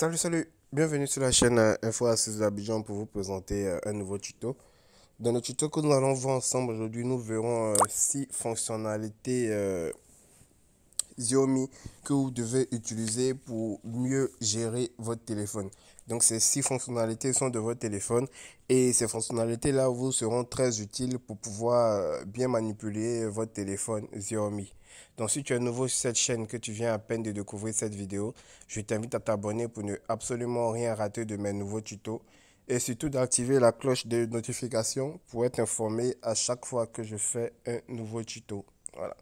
Salut, salut, bienvenue sur la chaîne euh, Info asus d'Abidjan pour vous présenter euh, un nouveau tuto. Dans le tuto que nous allons voir ensemble aujourd'hui, nous verrons euh, six fonctionnalités Xiaomi que vous devez utiliser pour mieux gérer votre téléphone. Donc ces six fonctionnalités sont de votre téléphone et ces fonctionnalités là vous seront très utiles pour pouvoir bien manipuler votre téléphone Xiaomi. Donc si tu es nouveau sur cette chaîne, que tu viens à peine de découvrir cette vidéo, je t'invite à t'abonner pour ne absolument rien rater de mes nouveaux tutos et surtout d'activer la cloche de notification pour être informé à chaque fois que je fais un nouveau tuto. Voilà.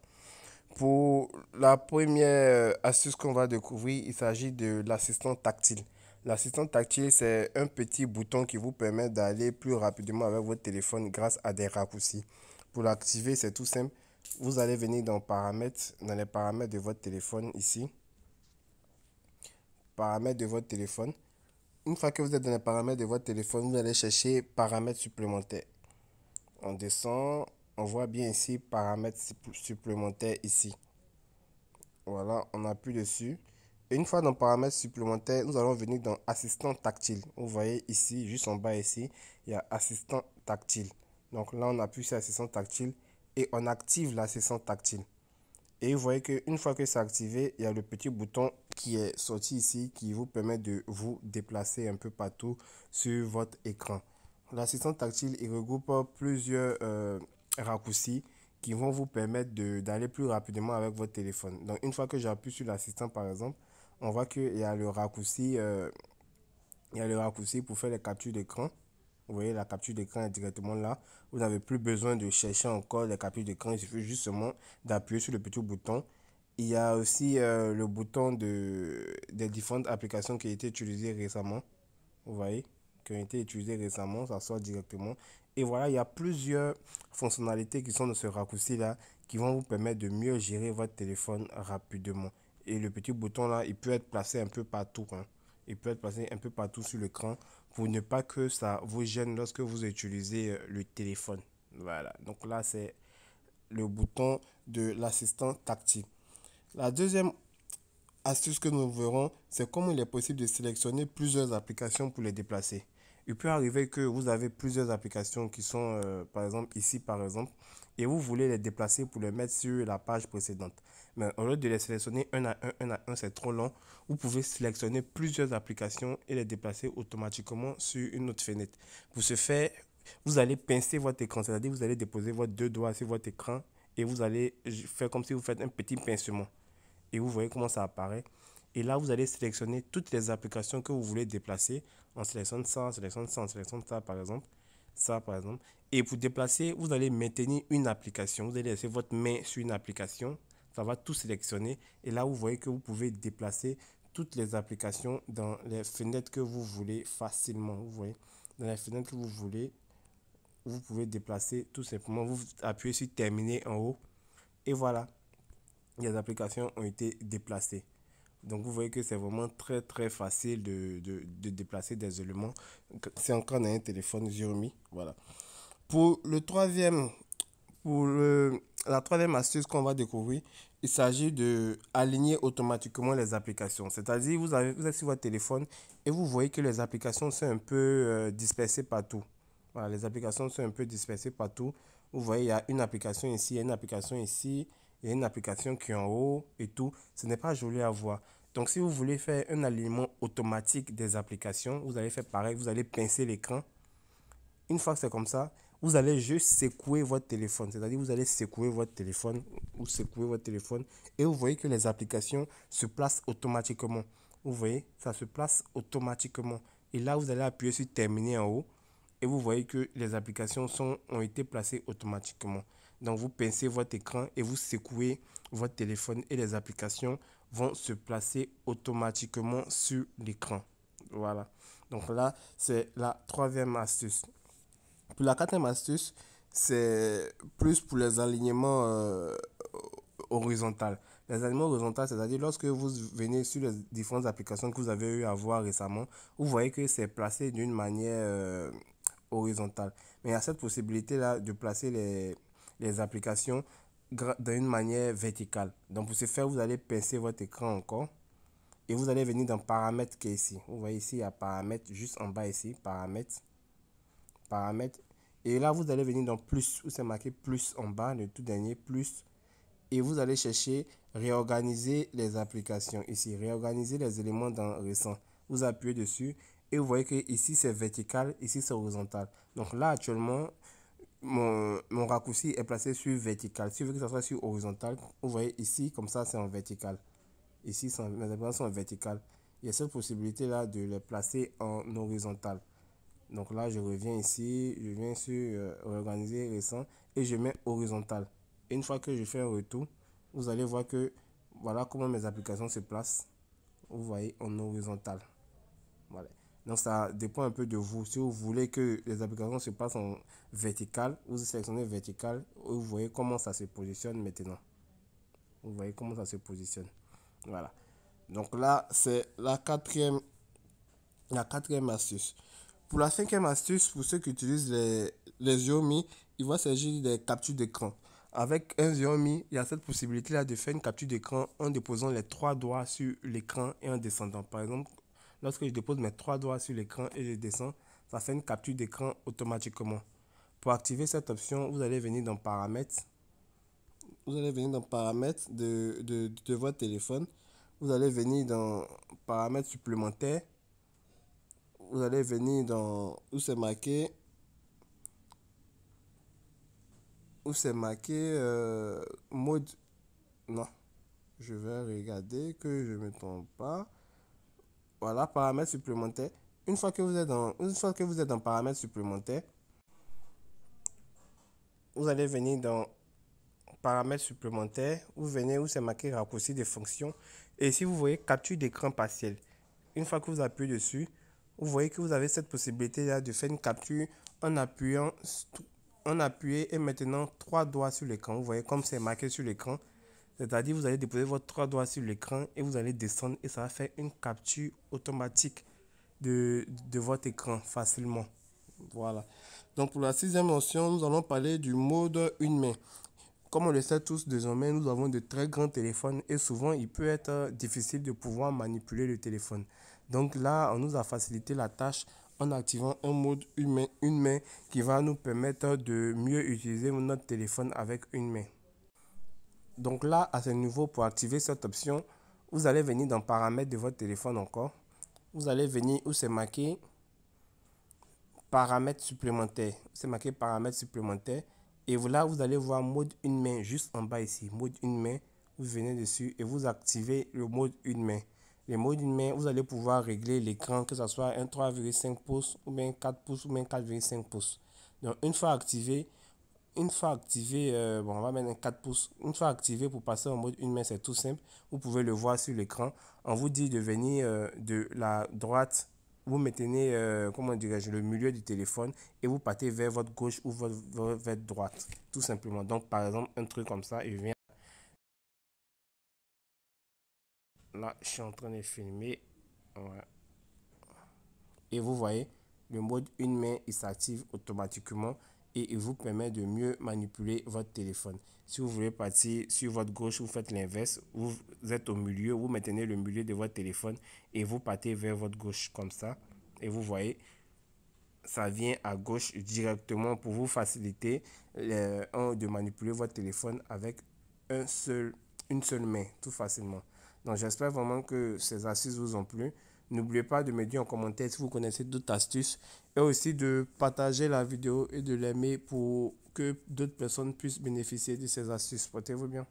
Pour la première euh, astuce qu'on va découvrir, il s'agit de l'assistant tactile. L'assistant tactile, c'est un petit bouton qui vous permet d'aller plus rapidement avec votre téléphone grâce à des raccourcis. Pour l'activer, c'est tout simple vous allez venir dans paramètres, dans les paramètres de votre téléphone ici. Paramètres de votre téléphone. Une fois que vous êtes dans les paramètres de votre téléphone, vous allez chercher paramètres supplémentaires. On descend, on voit bien ici paramètres supplémentaires ici. Voilà, on appuie dessus. Et une fois dans paramètres supplémentaires, nous allons venir dans assistant tactile. Vous voyez ici, juste en bas ici, il y a assistant tactile. Donc là, on appuie sur assistant tactile et on active l'assistant tactile. Et vous voyez qu'une fois que c'est activé, il y a le petit bouton qui est sorti ici qui vous permet de vous déplacer un peu partout sur votre écran. L'assistant tactile, il regroupe plusieurs euh, raccourcis qui vont vous permettre d'aller plus rapidement avec votre téléphone. Donc une fois que j'appuie sur l'assistant par exemple, on voit qu'il y a le raccourci, euh, il y a le raccourci pour faire les captures d'écran. Vous voyez la capture d'écran est directement là. Vous n'avez plus besoin de chercher encore la capture d'écran. Il suffit justement d'appuyer sur le petit bouton. Il y a aussi euh, le bouton de, des différentes applications qui ont été utilisées récemment. Vous voyez qui ont été utilisées récemment, ça sort directement. Et voilà, il y a plusieurs fonctionnalités qui sont dans ce raccourci-là qui vont vous permettre de mieux gérer votre téléphone rapidement. Et le petit bouton-là, il peut être placé un peu partout. Hein il peut être placé un peu partout sur l'écran pour ne pas que ça vous gêne lorsque vous utilisez euh, le téléphone. Voilà, donc là c'est le bouton de l'assistant tactile. La deuxième astuce que nous verrons, c'est comment il est possible de sélectionner plusieurs applications pour les déplacer. Il peut arriver que vous avez plusieurs applications qui sont, euh, par exemple, ici, par exemple, et vous voulez les déplacer pour les mettre sur la page précédente. Mais au lieu de les sélectionner un à un, un à un, c'est trop long. Vous pouvez sélectionner plusieurs applications et les déplacer automatiquement sur une autre fenêtre. Pour ce faire, vous allez pincer votre écran, c'est-à-dire vous allez déposer vos deux doigts sur votre écran et vous allez faire comme si vous faites un petit pincement. Et vous voyez comment ça apparaît. Et là, vous allez sélectionner toutes les applications que vous voulez déplacer. On sélectionne ça, on sélectionne ça, on sélectionne ça, par exemple. Ça, par exemple. Et pour déplacer, vous allez maintenir une application. Vous allez laisser votre main sur une application va tout sélectionner. Et là, vous voyez que vous pouvez déplacer toutes les applications dans les fenêtres que vous voulez facilement. Vous voyez, dans les fenêtres que vous voulez, vous pouvez déplacer tout simplement. Vous appuyez sur terminer en haut. Et voilà, les applications ont été déplacées. Donc vous voyez que c'est vraiment très très facile de, déplacer des éléments. C'est encore un téléphone Xiaomi. Voilà. Pour le troisième pour la troisième astuce qu'on va découvrir, il s'agit de aligner automatiquement les applications. C'est-à-dire, vous, avez, vous êtes sur votre téléphone et vous voyez que les applications sont un peu euh, dispersées partout. Voilà, les applications sont un peu dispersées partout. Vous voyez, il y a une application ici, une application ici, il une application qui est en haut et tout. Ce n'est pas joli à voir. Donc, si vous voulez faire un alignement automatique des applications, vous allez faire pareil, vous allez pincer l'écran. Une fois que c'est comme ça, vous allez juste secouer votre téléphone. C'est-à-dire, vous allez secouer votre téléphone ou secouer votre téléphone et vous voyez que les applications se placent automatiquement. Vous voyez, ça se place automatiquement. Et là, vous allez appuyer sur terminer en haut et vous voyez que les applications sont, ont été placées automatiquement. Donc, vous pincez votre écran et vous secouez votre téléphone et les applications vont se placer automatiquement sur l'écran. Voilà. Donc là, c'est la troisième astuce. Pour la quatrième astuce, c'est plus pour les alignements euh, horizontales Les alignements horizontaux, c'est-à-dire lorsque vous venez sur les différentes applications que vous avez eu à voir récemment, vous voyez que c'est placé d'une manière euh, horizontale. Mais il y a cette possibilité-là de placer les, les applications d'une manière verticale. Donc pour ce faire, vous allez pincer votre écran encore et vous allez venir dans paramètres qui est ici. Vous voyez ici, il y a paramètres juste en bas ici, paramètres, paramètres et là, vous allez venir dans plus, où c'est marqué plus en bas, le tout dernier, plus. Et vous allez chercher réorganiser les applications. Ici, réorganiser les éléments dans récent. Vous appuyez dessus et vous voyez que ici c'est vertical, ici c'est horizontal. Donc là, actuellement, mon, mon, raccourci est placé sur vertical. Si vous voulez que ça soit sur horizontal, vous voyez ici, comme ça, c'est en vertical. Ici, mes applications sont en vertical. Il y a cette possibilité-là de les placer en horizontal. Donc là, je reviens ici, je viens sur euh, organiser récent et je mets horizontal. une fois que je fais un retour, vous allez voir que voilà comment mes applications se placent. Vous voyez en horizontal. Voilà. Donc ça dépend un peu de vous. Si vous voulez que les applications se passent en vertical, vous sélectionnez vertical et vous voyez comment ça se positionne maintenant. Vous voyez comment ça se positionne. Voilà. Donc là, c'est la quatrième, la quatrième astuce. Pour la cinquième astuce, pour ceux qui utilisent les, les Xiaomi, il va s'agir des captures d'écran. Avec un Xiaomi, il y a cette possibilité-là de faire une capture d'écran en déposant les trois doigts sur l'écran et en descendant. Par exemple, lorsque je dépose mes trois doigts sur l'écran et je descends, ça fait une capture d'écran automatiquement. Pour activer cette option, vous allez venir dans Paramètres. Vous allez venir dans Paramètres de, de votre téléphone. Vous allez venir dans Paramètres supplémentaires vous allez venir dans où c'est marqué où c'est marqué euh, mode non je vais regarder que je me trompe pas voilà paramètres supplémentaires une fois que vous êtes dans une fois que vous êtes dans paramètres supplémentaires vous allez venir dans paramètres supplémentaires vous venez où c'est marqué raccourci des fonctions et si vous voyez capture d'écran partiel une fois que vous appuyez dessus vous voyez que vous avez cette possibilité là de faire une capture en appuyant en appuyer et maintenant trois doigts sur l'écran vous voyez comme c'est marqué sur l'écran c'est à dire vous allez déposer vos trois doigts sur l'écran et vous allez descendre et ça va faire une capture automatique de, de votre écran facilement voilà donc pour la sixième option, nous allons parler du mode une main comme on le sait tous désormais, nous avons de très grands téléphones et souvent il peut être difficile de pouvoir manipuler le téléphone. Donc là, on nous a facilité la tâche en activant un mode une main qui va nous permettre de mieux utiliser notre téléphone avec une main. Donc là, à ce niveau, pour activer cette option, vous allez venir dans paramètres de votre téléphone encore. Vous allez venir où c'est marqué paramètres supplémentaires. C'est marqué paramètres supplémentaires. Et là, vous allez voir mode une main juste en bas ici. Mode une main. Vous venez dessus et vous activez le mode une main les mots d'une main, vous allez pouvoir régler l'écran, que ce soit un 3,5 pouces ou bien 4 pouces ou bien 4,5 pouces. Donc une fois activé, une fois activé, euh, bon, on va mettre un 4 pouces. Une fois activé pour passer en mode une main, c'est tout simple. Vous pouvez le voir sur l'écran. On vous dit de venir euh, de la droite. Vous mettez euh, comment dirais-je, le milieu du téléphone et vous partez vers votre gauche ou votre, vers droite. Tout simplement. Donc, par exemple, un truc comme ça, il vient Là, je suis en train de filmer. Et vous voyez, le mode une main, il s'active automatiquement et il vous permet de mieux manipuler votre téléphone. Si vous voulez partir sur votre gauche, vous faites l'inverse. Vous êtes au milieu, vous maintenez le milieu de votre téléphone et vous partez vers votre gauche comme ça. Et vous voyez, ça vient à gauche directement pour vous faciliter euh, de manipuler votre téléphone avec un seul, une seule main, tout facilement j'espère vraiment que ces astuces vous ont plu. N'oubliez pas de me dire en commentaire si vous connaissez d'autres astuces et aussi de partager la vidéo et de l'aimer pour que d'autres personnes puissent bénéficier de ces astuces. Portez-vous bien.